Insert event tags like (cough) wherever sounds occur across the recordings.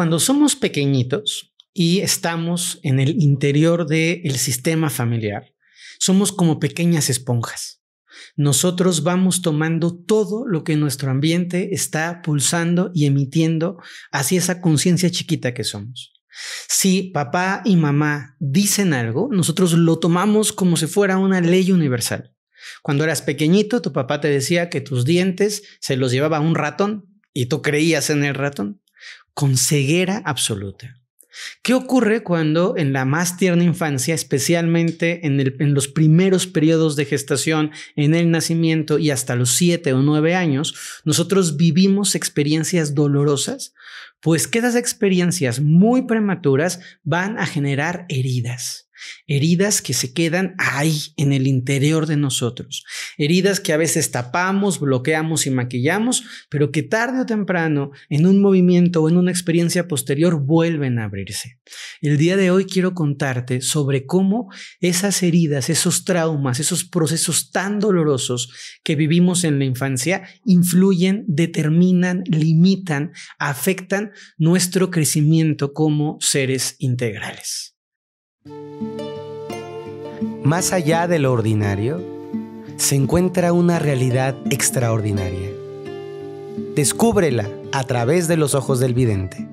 Cuando somos pequeñitos y estamos en el interior del sistema familiar, somos como pequeñas esponjas. Nosotros vamos tomando todo lo que nuestro ambiente está pulsando y emitiendo hacia esa conciencia chiquita que somos. Si papá y mamá dicen algo, nosotros lo tomamos como si fuera una ley universal. Cuando eras pequeñito, tu papá te decía que tus dientes se los llevaba un ratón y tú creías en el ratón con ceguera absoluta. ¿Qué ocurre cuando en la más tierna infancia, especialmente en, los primeros periodos de gestación, en el nacimiento y hasta los siete o nueve años, nosotros vivimos experiencias dolorosas? Pues que esas experiencias muy prematuras van a generar heridas heridas que se quedan ahí en el interior de nosotros, heridas que a veces tapamos, bloqueamos y maquillamos, pero que tarde o temprano, en un movimiento o en una experiencia posterior, vuelven a abrirse. El día de hoy quiero contarte sobre cómo esas heridas, esos traumas, esos procesos tan dolorosos que vivimos en la infancia influyen, determinan, limitan, afectan nuestro crecimiento como seres integrales. Más allá de lo ordinario, se encuentra una realidad extraordinaria. Descúbrela a través de los ojos del vidente.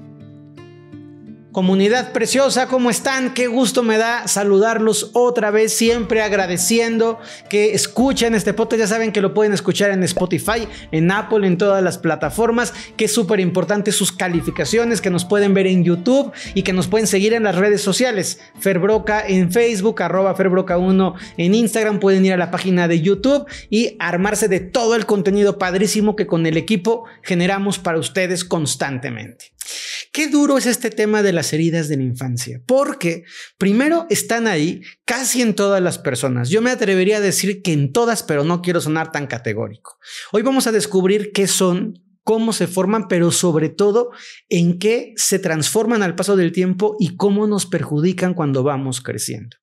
Comunidad preciosa, ¿cómo están? Qué gusto me da saludarlos otra vez, siempre agradeciendo que escuchen este podcast. Ya saben que lo pueden escuchar en Spotify, en Apple, en todas las plataformas. Que es súper importante sus calificaciones, que nos pueden ver en YouTube y que nos pueden seguir en las redes sociales. Ferbroca en Facebook, arroba Ferbroca1 en Instagram. Pueden ir a la página de YouTube y armarse de todo el contenido padrísimo que con el equipo generamos para ustedes constantemente. Qué duro es este tema de las heridas de la infancia, porque primero están ahí casi en todas las personas. Yo me atrevería a decir que en todas, pero no quiero sonar tan categórico. Hoy vamos a descubrir qué son, cómo se forman, pero sobre todo en qué se transforman al paso del tiempo y cómo nos perjudican cuando vamos creciendo.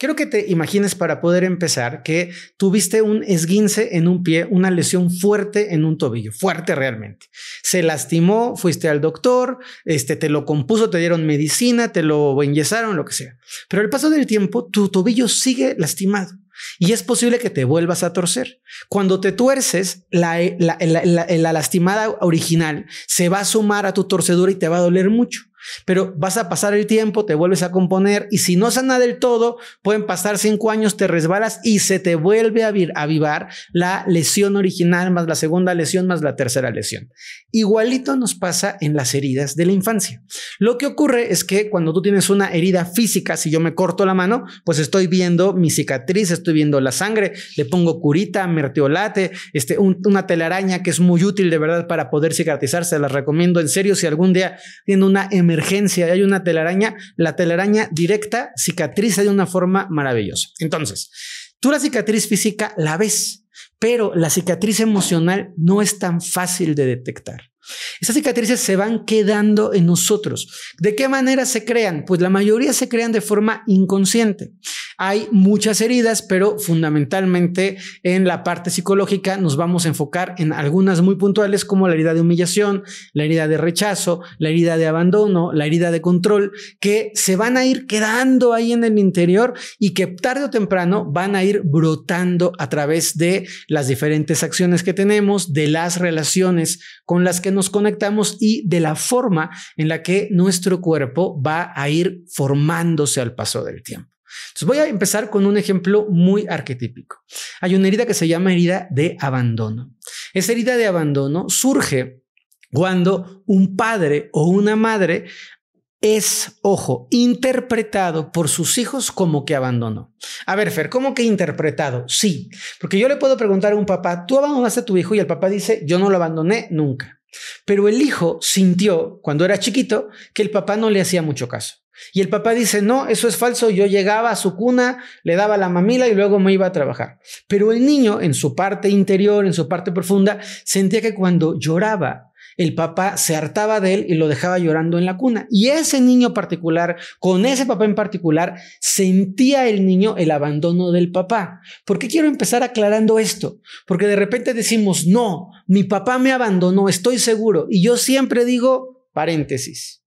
Quiero que te imagines para poder empezar que tuviste un esguince en un pie, una lesión fuerte en un tobillo, fuerte realmente. Se lastimó, fuiste al doctor, este te lo compuso, te dieron medicina, te lo enyesaron, lo que sea. Pero al paso del tiempo, tu tobillo sigue lastimado y es posible que te vuelvas a torcer. Cuando te tuerces, la, la, lastimada original se va a sumar a tu torcedura y te va a doler mucho. Pero vas a pasar el tiempo, te vuelves a componer y si no sana del todo, pueden pasar cinco años, te resbalas y se te vuelve a avivar la lesión original más la segunda lesión más la tercera lesión. Igualito nos pasa en las heridas de la infancia. Lo que ocurre es que cuando tú tienes una herida física, si yo me corto la mano, pues estoy viendo mi cicatriz, estoy viendo la sangre, le pongo curita, merteolate, este, una telaraña que es muy útil de verdad para poder cicatrizarse, se la recomiendo en serio si algún día tiene una emergencia y hay una telaraña, la telaraña directa cicatriza de una forma maravillosa. Entonces, tú la cicatriz física la ves, pero la cicatriz emocional no es tan fácil de detectar. Estas cicatrices se van quedando en nosotros. ¿De qué manera se crean? Pues la mayoría se crean de forma inconsciente. Hay muchas heridas, pero fundamentalmente en la parte psicológica nos vamos a enfocar en algunas muy puntuales como la herida de humillación, la herida de rechazo, la herida de abandono, la herida de control, que se van a ir quedando ahí en el interior y que tarde o temprano van a ir brotando a través de las diferentes acciones que tenemos, de las relaciones con las que nos nos conectamos y de la forma en la que nuestro cuerpo va a ir formándose al paso del tiempo. Entonces voy a empezar con un ejemplo muy arquetípico. Hay una herida que se llama herida de abandono. Esa herida de abandono surge cuando un padre o una madre es, ojo, interpretado por sus hijos como que abandonó. A ver, Fer, ¿cómo que interpretado? Sí, porque yo le puedo preguntar a un papá, ¿tú abandonaste a tu hijo? Y el papá dice, yo no lo abandoné nunca. Pero el hijo sintió, cuando era chiquito, que el papá no le hacía mucho caso. Y el papá dice, no, eso es falso, yo llegaba a su cuna, le daba la mamila y luego me iba a trabajar. Pero el niño, en su parte interior, en su parte profunda, sentía que cuando lloraba el papá se hartaba de él y lo dejaba llorando en la cuna. Y ese niño particular, con ese papá en particular, sentía el niño el abandono del papá. ¿Por qué quiero empezar aclarando esto? Porque de repente decimos, no, mi papá me abandonó, estoy seguro. Y yo siempre digo, paréntesis,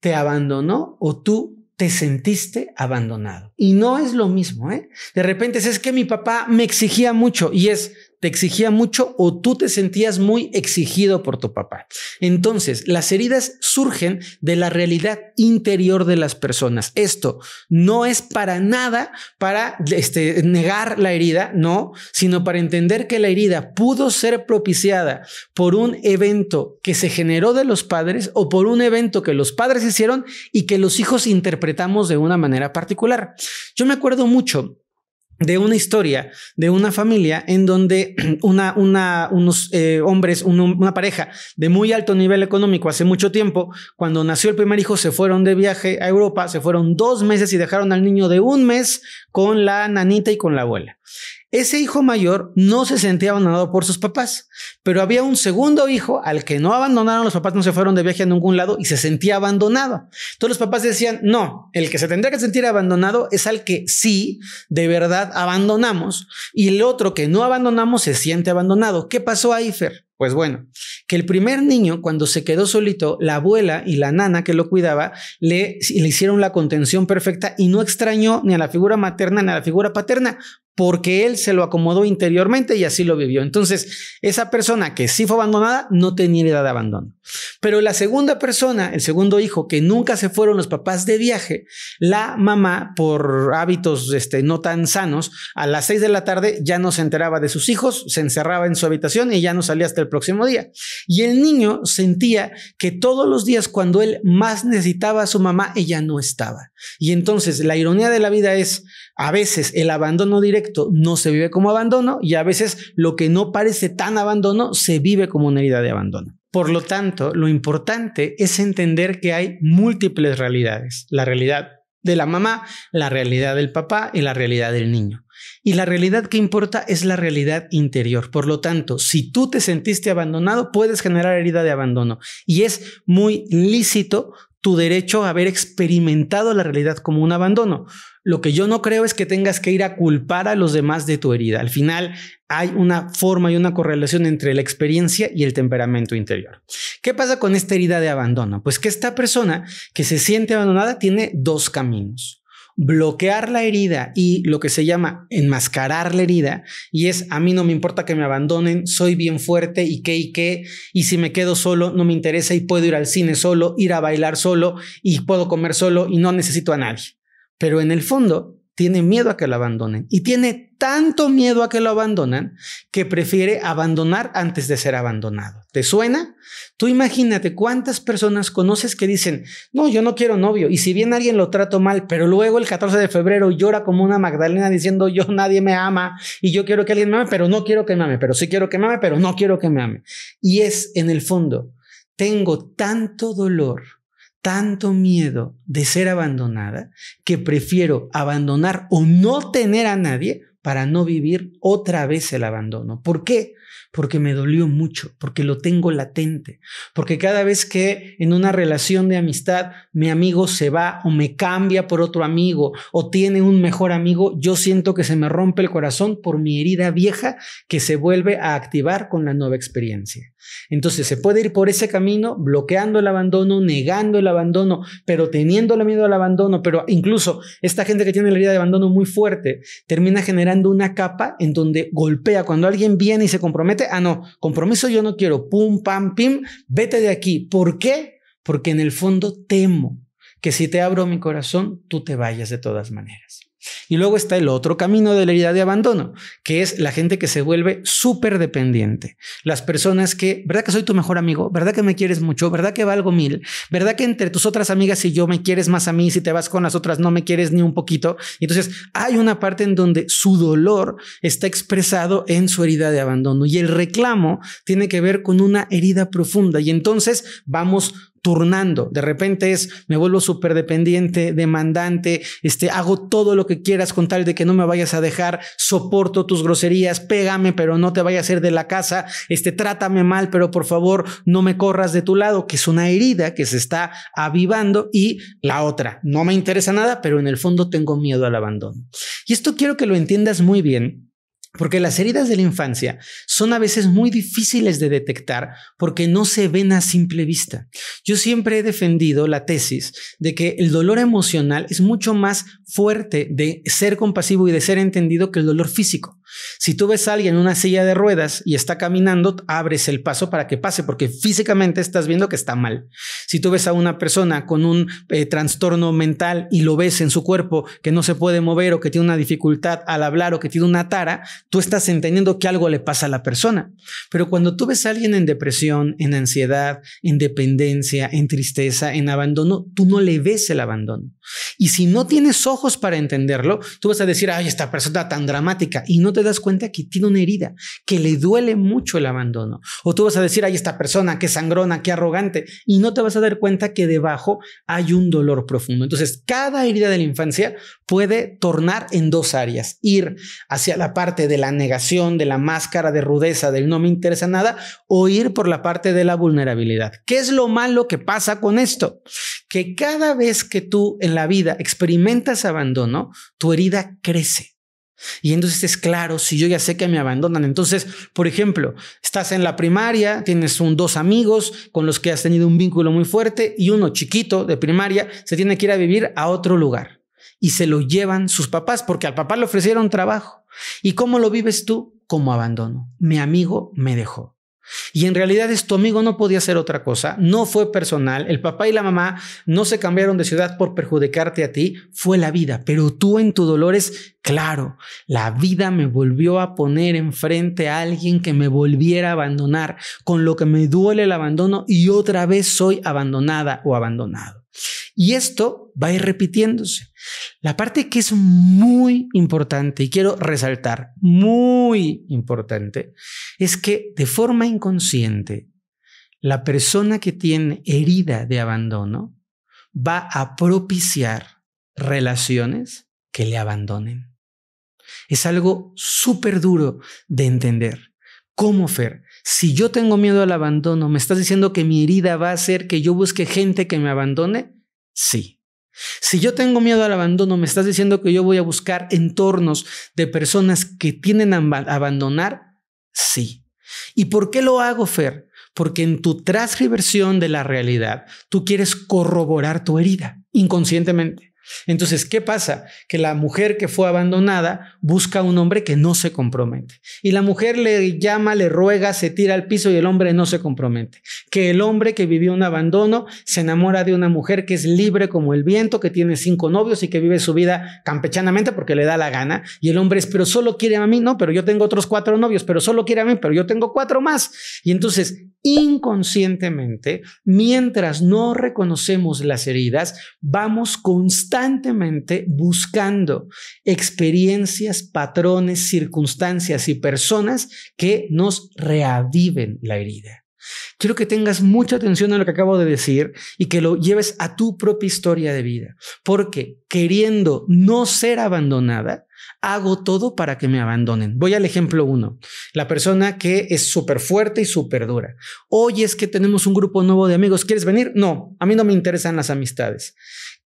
¿te abandonó o tú te sentiste abandonado. Y no es lo mismo, ¿eh? De repente es que mi papá me exigía mucho y es, te exigía mucho o tú te sentías muy exigido por tu papá. Entonces, las heridas surgen de la realidad interior de las personas. Esto no es para nada para este, negar la herida, no, sino para entender que la herida pudo ser propiciada por un evento que se generó de los padres o por un evento que los padres hicieron y que los hijos interpretamos de una manera particular. Yo me acuerdo mucho de una historia de una familia en donde (clears throat) una, una, unos eh, hombres, una pareja de muy alto nivel económico hace mucho tiempo, cuando nació el primer hijo, se fueron de viaje a Europa, se fueron dos meses y dejaron al niño de un mes con la nanita y con la abuela. Ese hijo mayor no se sentía abandonado por sus papás, pero había un segundo hijo al que no abandonaron, los papás no se fueron de viaje a ningún lado y se sentía abandonado. Entonces los papás decían, no, el que se tendría que sentir abandonado es al que sí, de verdad, abandonamos y el otro que no abandonamos se siente abandonado. ¿Qué pasó ahí, Fer? Pues bueno, que el primer niño, cuando se quedó solito, la abuela y la nana que lo cuidaba le, le, hicieron la contención perfecta y no extrañó ni a la figura materna ni a la figura paterna porque él se lo acomodó interiormente y así lo vivió. Entonces, esa persona que sí fue abandonada no tenía edad de abandono. Pero la segunda persona, el segundo hijo, que nunca se fueron los papás de viaje, la mamá, por hábitos este, no tan sanos, a las seis de la tarde ya no se enteraba de sus hijos, se encerraba en su habitación y ya no salía hasta el próximo día. Y el niño sentía que todos los días cuando él más necesitaba a su mamá, ella no estaba. Y entonces, la ironía de la vida es, a veces el abandono directo no se vive como abandono y a veces lo que no parece tan abandono se vive como una herida de abandono. Por lo tanto, lo importante es entender que hay múltiples realidades. La realidad de la mamá, la realidad del papá y la realidad del niño. Y la realidad que importa es la realidad interior. Por lo tanto, si tú te sentiste abandonado, puedes generar herida de abandono. Y es muy lícito tu derecho a haber experimentado la realidad como un abandono. Lo que yo no creo es que tengas que ir a culpar a los demás de tu herida. Al final hay una forma y una correlación entre la experiencia y el temperamento interior. ¿Qué pasa con esta herida de abandono? Pues que esta persona que se siente abandonada tiene dos caminos bloquear la herida y lo que se llama enmascarar la herida, y es a mí no me importa que me abandonen, soy bien fuerte y qué y qué, y si me quedo solo, no me interesa y puedo ir al cine solo, ir a bailar solo y puedo comer solo y no necesito a nadie. Pero en el fondo, tiene miedo a que lo abandonen y tiene tanto miedo a que lo abandonan que prefiere abandonar antes de ser abandonado. ¿Te suena? Tú imagínate cuántas personas conoces que dicen, no, yo no quiero novio y si bien alguien lo trato mal, pero luego el 14 de febrero llora como una Magdalena diciendo, yo nadie me ama y yo quiero que alguien me ame, pero no quiero que me ame, pero sí quiero que me ame, pero no quiero que me ame. Y es en el fondo, tengo tanto dolor tanto miedo de ser abandonada que prefiero abandonar o no tener a nadie para no vivir otra vez el abandono. ¿Por qué? Porque me dolió mucho, porque lo tengo latente, porque cada vez que en una relación de amistad mi amigo se va o me cambia por otro amigo o tiene un mejor amigo, yo siento que se me rompe el corazón por mi herida vieja que se vuelve a activar con la nueva experiencia. Entonces se puede ir por ese camino bloqueando el abandono, negando el abandono, pero teniendo miedo al abandono, pero incluso esta gente que tiene la herida de abandono muy fuerte termina generando una capa en donde golpea cuando alguien viene y se compromete, ah no, compromiso yo no quiero, pum, pam, pim, vete de aquí. ¿Por qué? Porque en el fondo temo que si te abro mi corazón, tú te vayas de todas maneras. Y luego está el otro camino de la herida de abandono, que es la gente que se vuelve súper dependiente. Las personas que, ¿verdad que soy tu mejor amigo? ¿Verdad que me quieres mucho? ¿Verdad que valgo mil? ¿Verdad que entre tus otras amigas y yo me quieres más a mí? Si te vas con las otras no me quieres ni un poquito. entonces hay una parte en donde su dolor está expresado en su herida de abandono y el reclamo tiene que ver con una herida profunda. Y entonces vamos turnando. De repente es, me vuelvo súper dependiente, demandante, este, hago todo lo que quiero con tal de que no me vayas a dejar, soporto tus groserías, pégame, pero no te vayas a hacer de la casa, este, trátame mal, pero por favor no me corras de tu lado, que es una herida que se está avivando y la otra, no me interesa nada, pero en el fondo tengo miedo al abandono. Y esto quiero que lo entiendas muy bien, porque las heridas de la infancia son a veces muy difíciles de detectar porque no se ven a simple vista. Yo siempre he defendido la tesis de que el dolor emocional es mucho más fuerte de ser compasivo y de ser entendido que el dolor físico. Si tú ves a alguien en una silla de ruedas y está caminando, abres el paso para que pase, porque físicamente estás viendo que está mal. Si tú ves a una persona con un eh, trastorno mental y lo ves en su cuerpo que no se puede mover o que tiene una dificultad al hablar o que tiene una tara, tú estás entendiendo que algo le pasa a la persona. Pero cuando tú ves a alguien en depresión, en ansiedad, en dependencia, en tristeza, en abandono, tú no le ves el abandono. Y si no tienes ojos para entenderlo, tú vas a decir, ay, esta persona tan dramática y no te das cuenta que tiene una herida, que le duele mucho el abandono. O tú vas a decir, hay esta persona, qué sangrona, qué arrogante, y no te vas a dar cuenta que debajo hay un dolor profundo. Entonces, cada herida de la infancia puede tornar en dos áreas, ir hacia la parte de la negación, de la máscara de rudeza, del no me interesa nada, o ir por la parte de la vulnerabilidad. ¿Qué es lo malo que pasa con esto? Que cada vez que tú en la vida experimentas abandono, tu herida crece. Y entonces es claro, si yo ya sé que me abandonan. Entonces, por ejemplo, estás en la primaria, tienes dos amigos con los que has tenido un vínculo muy fuerte y uno chiquito de primaria se tiene que ir a vivir a otro lugar y se lo llevan sus papás porque al papá le ofrecieron trabajo. ¿Y cómo lo vives tú? Como abandono. Mi amigo me dejó. Y en realidad esto, amigo no podía hacer otra cosa, no fue personal, el papá y la mamá no se cambiaron de ciudad por perjudicarte a ti, fue la vida, pero tú en tu dolor es claro, la vida me volvió a poner enfrente a alguien que me volviera a abandonar, con lo que me duele el abandono y otra vez soy abandonada o abandonado. Y esto va a ir repitiéndose. La parte que es muy importante y quiero resaltar, muy importante, es que de forma inconsciente, la persona que tiene herida de abandono va a propiciar relaciones que le abandonen. Es algo súper duro de entender. ¿Cómo, Fer? Si yo tengo miedo al abandono, ¿me estás diciendo que mi herida va a ser que yo busque gente que me abandone? Sí. Si yo tengo miedo al abandono, ¿me estás diciendo que yo voy a buscar entornos de personas que tienen a abandonar? Sí. ¿Y por qué lo hago, Fer? Porque en tu transversión de la realidad, tú quieres corroborar tu herida inconscientemente. Entonces, ¿qué pasa? Que la mujer que fue abandonada busca a un hombre que no se compromete. Y la mujer le llama, le ruega, se tira al piso y el hombre no se compromete. Que el hombre que vivió un abandono se enamora de una mujer que es libre como el viento, que tiene cinco novios y que vive su vida campechanamente porque le da la gana. Y el hombre es, pero solo quiere a mí, no, pero yo tengo otros cuatro novios, pero solo quiere a mí, pero yo tengo cuatro más. Y entonces, inconscientemente, mientras no reconocemos las heridas, vamos constantemente constantemente buscando experiencias, patrones, circunstancias y personas que nos reaviven la herida. Quiero que tengas mucha atención a lo que acabo de decir y que lo lleves a tu propia historia de vida, porque queriendo no ser abandonada, hago todo para que me abandonen. Voy al ejemplo uno, la persona que es súper fuerte y súper dura. Oye, es que tenemos un grupo nuevo de amigos, ¿quieres venir? No, a mí no me interesan las amistades.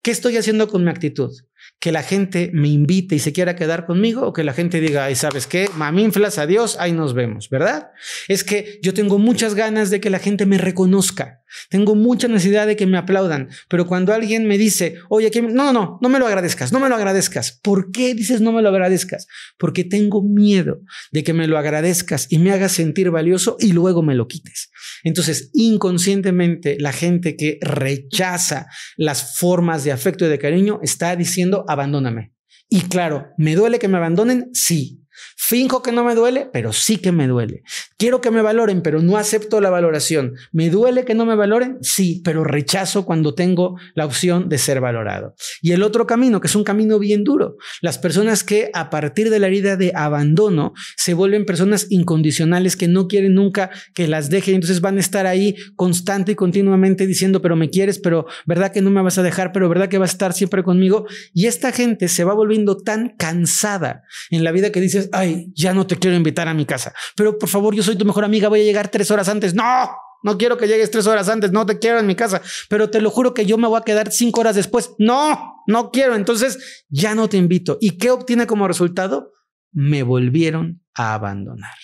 ¿Qué estoy haciendo con mi actitud? ¿Que la gente me invite y se quiera quedar conmigo o que la gente diga, ay, ¿sabes qué? Maminflas, adiós, ahí nos vemos, ¿verdad? Es que yo tengo muchas ganas de que la gente me reconozca, tengo mucha necesidad de que me aplaudan, pero cuando alguien me dice, oye, ¿qué? no, no, no me lo agradezcas, no me lo agradezcas. ¿Por qué dices no me lo agradezcas? Porque tengo miedo de que me lo agradezcas y me hagas sentir valioso y luego me lo quites. Entonces, inconscientemente, la gente que rechaza las formas de afecto y de cariño está diciendo, abandóname. Y claro, ¿me duele que me abandonen? Sí, Finjo que no me duele, pero sí que me duele. Quiero que me valoren, pero no acepto la valoración. ¿Me duele que no me valoren? Sí, pero rechazo cuando tengo la opción de ser valorado. Y el otro camino, que es un camino bien duro, las personas que a partir de la herida de abandono se vuelven personas incondicionales que no quieren nunca que las dejen, entonces van a estar ahí constante y continuamente diciendo, pero me quieres, pero verdad que no me vas a dejar, pero verdad que vas a estar siempre conmigo. Y esta gente se va volviendo tan cansada en la vida que dices, ay, ya no te quiero invitar a mi casa, pero por favor, yo soy tu mejor amiga, voy a llegar tres horas antes. No, no quiero que llegues tres horas antes, no te quiero en mi casa, pero te lo juro que yo me voy a quedar cinco horas después. No, no quiero, entonces ya no te invito. ¿Y qué obtiene como resultado? Me volvieron a abandonar.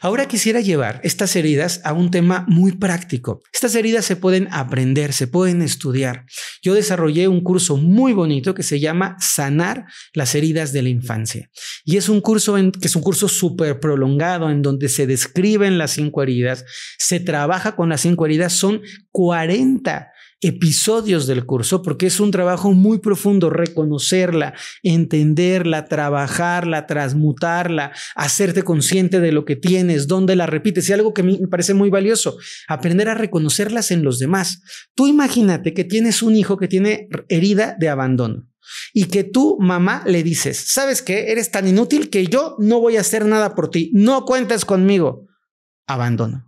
Ahora quisiera llevar estas heridas a un tema muy práctico. Estas heridas se pueden aprender, se pueden estudiar. Yo desarrollé un curso muy bonito que se llama Sanar las heridas de la infancia. Y es un curso que es un curso súper prolongado en donde se describen las cinco heridas, se trabaja con las cinco heridas, son 40 episodios del curso, porque es un trabajo muy profundo reconocerla, entenderla, trabajarla, transmutarla, hacerte consciente de lo que tienes, dónde la repites. Y algo que me parece muy valioso, aprender a reconocerlas en los demás. Tú imagínate que tienes un hijo que tiene herida de abandono y que tú, mamá, le dices, ¿sabes que Eres tan inútil que yo no voy a hacer nada por ti, no cuentes conmigo. Abandono.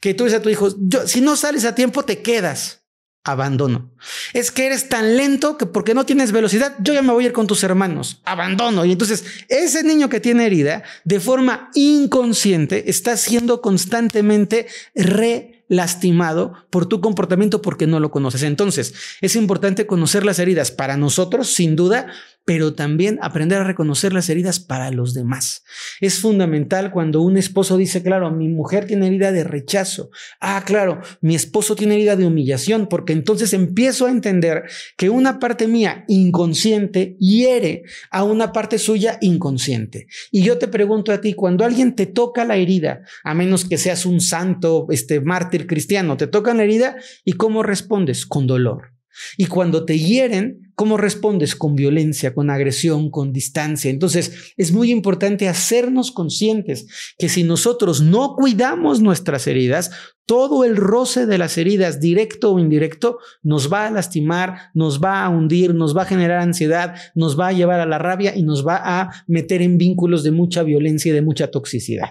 Que tú dices a tu hijo, si no sales a tiempo, te quedas abandono. Es que eres tan lento que porque no tienes velocidad, yo ya me voy a ir con tus hermanos, abandono. Y entonces ese niño que tiene herida, de forma inconsciente, está siendo constantemente re lastimado por tu comportamiento porque no lo conoces. Entonces, es importante conocer las heridas para nosotros, sin duda, pero también aprender a reconocer las heridas para los demás. Es fundamental cuando un esposo dice, claro, mi mujer tiene herida de rechazo. Ah, claro, mi esposo tiene herida de humillación, porque entonces empiezo a entender que una parte mía inconsciente hiere a una parte suya inconsciente. Y yo te pregunto a ti, cuando alguien te toca la herida, a menos que seas un santo, este mártir cristiano, te tocan la herida y cómo respondes? Con dolor y cuando te hieren, ¿cómo respondes? Con violencia, con agresión, con distancia. Entonces, es muy importante hacernos conscientes que si nosotros no cuidamos nuestras heridas, todo el roce de las heridas, directo o indirecto, nos va a lastimar, nos va a hundir, nos va a generar ansiedad, nos va a llevar a la rabia y nos va a meter en vínculos de mucha violencia y de mucha toxicidad.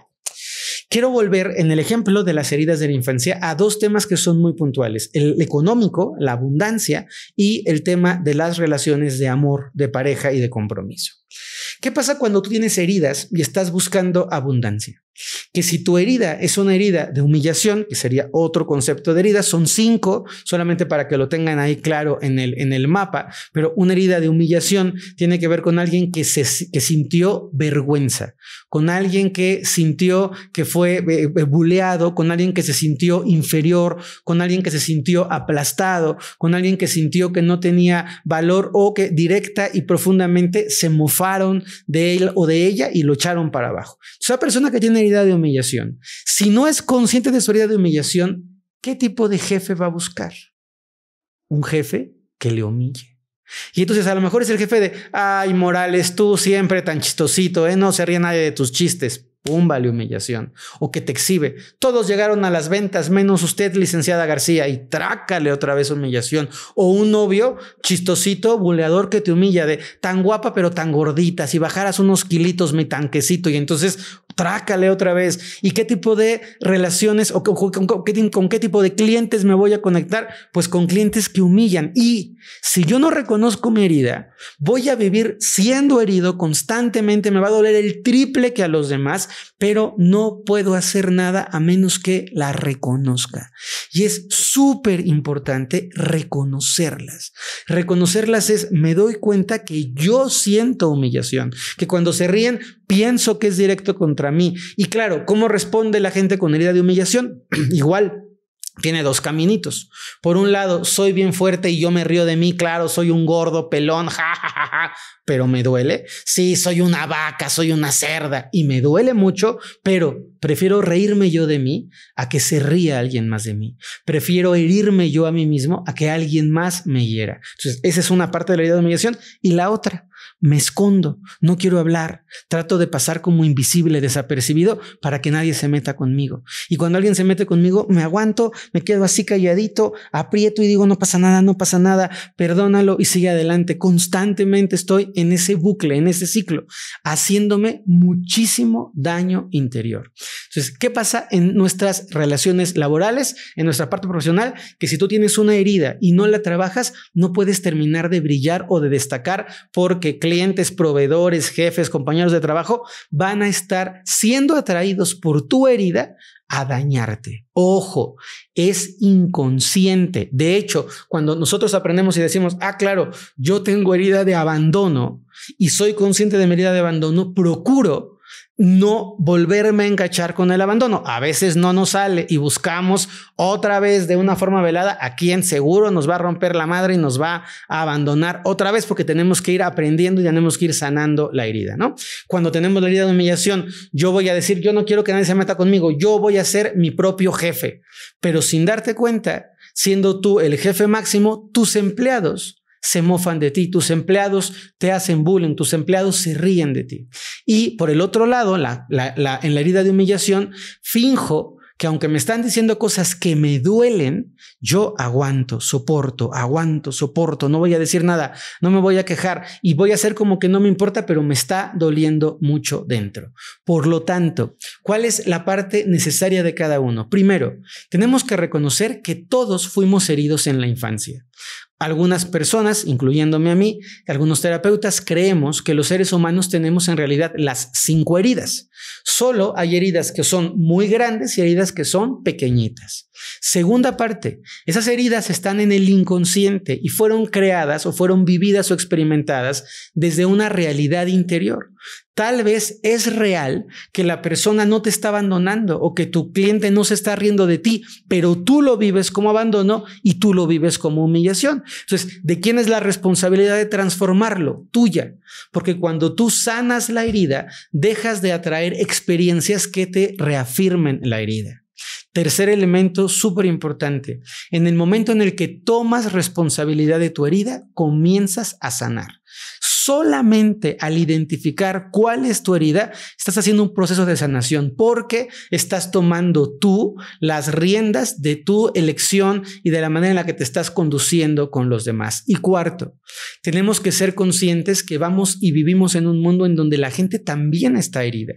Quiero volver en el ejemplo de las heridas de la infancia a dos temas que son muy puntuales, el económico, la abundancia y el tema de las relaciones de amor, de pareja y de compromiso. ¿Qué pasa cuando tú tienes heridas y estás buscando abundancia? Que si tu herida es una herida de humillación, que sería otro concepto de herida, son cinco, solamente para que lo tengan ahí claro en el, en el mapa, pero una herida de humillación tiene que ver con alguien que, sintió vergüenza, con alguien que sintió que fue eh, eh, buleado, con alguien que se sintió inferior, con alguien que se sintió aplastado, con alguien que sintió que no tenía valor o que directa y profundamente se mofaba de él o de ella y lo echaron para abajo. Esa persona que tiene herida de humillación, si no es consciente de su herida de humillación, ¿qué tipo de jefe va a buscar? Un jefe que le humille. Y entonces a lo mejor es el jefe de, ay, Morales, tú siempre tan chistosito, ¿eh? no se ríe nadie de tus chistes. Un vale humillación. O que te exhibe. Todos llegaron a las ventas, menos usted, licenciada García, y trácale otra vez humillación. O un novio chistosito, buleador que te humilla de tan guapa pero tan gordita, si bajaras unos kilitos mi tanquecito. Y entonces trácale otra vez. ¿Y qué tipo de relaciones o con, qué, qué, tipo de clientes me voy a conectar? Pues con clientes que humillan. Y si yo no reconozco mi herida, voy a vivir siendo herido constantemente, me va a doler el triple que a los demás, pero no puedo hacer nada a menos que la reconozca. Y es súper importante reconocerlas. Reconocerlas es, me doy cuenta que yo siento humillación, que cuando se ríen pienso que es directo contra mí. Y claro, ¿cómo responde la gente con herida de humillación? (clears throat) Igual, tiene dos caminitos. Por un lado, soy bien fuerte y yo me río de mí, claro, soy un gordo pelón, (laughs) ja, pero me duele. Sí, soy una vaca, soy una cerda y me duele mucho, pero prefiero reírme yo de mí a que se ría alguien más de mí. Prefiero herirme yo a mí mismo a que alguien más me hiera. Entonces, esa es una parte de la idea de humillación y la otra me escondo, no quiero hablar, trato de pasar como invisible, desapercibido, para que nadie se meta conmigo. Y cuando alguien se mete conmigo, me aguanto, me quedo así calladito, aprieto y digo, no pasa nada, no pasa nada, perdónalo y sigue adelante. Constantemente estoy en ese bucle, en ese ciclo, haciéndome muchísimo daño interior. Entonces, ¿qué pasa en nuestras relaciones laborales, en nuestra parte profesional? Que si tú tienes una herida y no la trabajas, no puedes terminar de brillar o de destacar porque clientes, proveedores, jefes, compañeros de trabajo van a estar siendo atraídos por tu herida a dañarte. Ojo, es inconsciente. De hecho, cuando nosotros aprendemos y decimos, ah, claro, yo tengo herida de abandono y soy consciente de mi herida de abandono, procuro no volverme a encachar con el abandono. A veces no nos sale y buscamos otra vez de una forma velada a quien seguro nos va a romper la madre y nos va a abandonar otra vez porque tenemos que ir aprendiendo y tenemos que ir sanando la herida, ¿no? Cuando tenemos la herida de humillación, yo voy a decir, yo no quiero que nadie se meta conmigo, yo voy a ser mi propio jefe, pero sin darte cuenta, siendo tú el jefe máximo, tus empleados se mofan de ti, tus empleados te hacen bullying, tus empleados se ríen de ti. Y por el otro lado, en la herida de humillación, finjo que aunque me están diciendo cosas que me duelen, yo aguanto, soporto, aguanto, soporto, no voy a decir nada, no me voy a quejar y voy a hacer como que no me importa, pero me está doliendo mucho dentro. Por lo tanto, ¿cuál es la parte necesaria de cada uno? Primero, tenemos que reconocer que todos fuimos heridos en la infancia. Algunas personas, incluyéndome a mí, algunos terapeutas, creemos que los seres humanos tenemos en realidad las cinco heridas. Solo hay heridas que son muy grandes y heridas que son pequeñitas. Segunda parte, esas heridas están en el inconsciente y fueron creadas o fueron vividas o experimentadas desde una realidad interior. Tal vez es real que la persona no te está abandonando o que tu cliente no se está riendo de ti, pero tú lo vives como abandono y tú lo vives como humillación. Entonces, ¿de quién es la responsabilidad de transformarlo? Tuya. Porque cuando tú sanas la herida, dejas de atraer experiencias que te reafirmen la herida. Tercer elemento súper importante. En el momento en el que tomas responsabilidad de tu herida, comienzas a sanar solamente al identificar cuál es tu herida, estás haciendo un proceso de sanación porque estás tomando tú las riendas de tu elección y de la manera en la que te estás conduciendo con los demás. Y cuarto, tenemos que ser conscientes que vamos y vivimos en un mundo en donde la gente también está herida.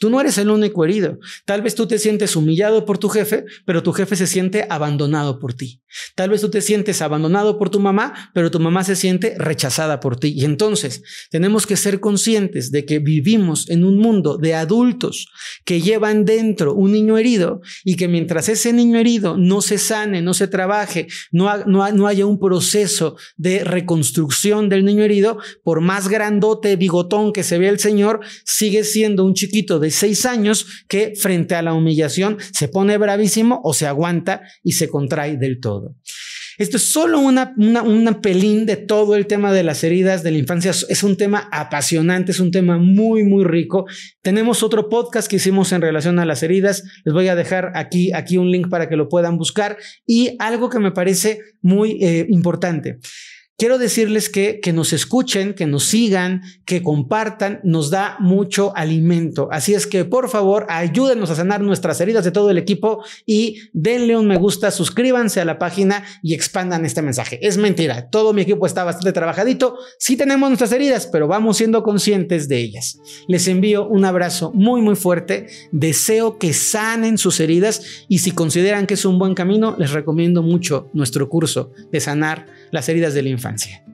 tú no eres el único herido. Tal vez tú te sientes humillado por tu jefe, pero tu jefe se siente abandonado por ti. Tal vez tú te sientes abandonado por tu mamá, pero tu mamá se siente rechazada por ti. Y entonces, tenemos que ser conscientes de que vivimos en un mundo de adultos que llevan dentro un niño herido y que mientras ese niño herido no se sane, no se trabaje, no, no, no haya un proceso de reconstrucción del niño herido, por más grandote, bigotón que se vea el Señor, sigue siendo un chiquito de seis años que frente a la humillación se pone bravísimo o se aguanta y se contrae del todo. Esto es solo una, una, una, pelín de todo el tema de las heridas de la infancia. Es un tema apasionante, es un tema muy, muy rico. Tenemos otro podcast que hicimos en relación a las heridas. Les voy a dejar aquí, aquí un link para que lo puedan buscar. Y algo que me parece muy eh, importante quiero decirles que, que nos escuchen, que nos sigan, que compartan, nos da mucho alimento. Así es que por favor ayúdenos a sanar nuestras heridas de todo el equipo y denle un me gusta, suscríbanse a la página y expandan este mensaje. Es mentira, todo mi equipo está bastante trabajadito, sí tenemos nuestras heridas, pero vamos siendo conscientes de ellas. Les envío un abrazo muy muy fuerte, deseo que sanen sus heridas y si consideran que es un buen camino, les recomiendo mucho nuestro curso de sanar las heridas del la see.